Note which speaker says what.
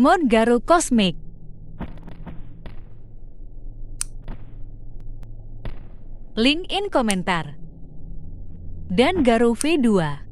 Speaker 1: Mode Garu Kosmik,
Speaker 2: Link in komentar Dan Garu V2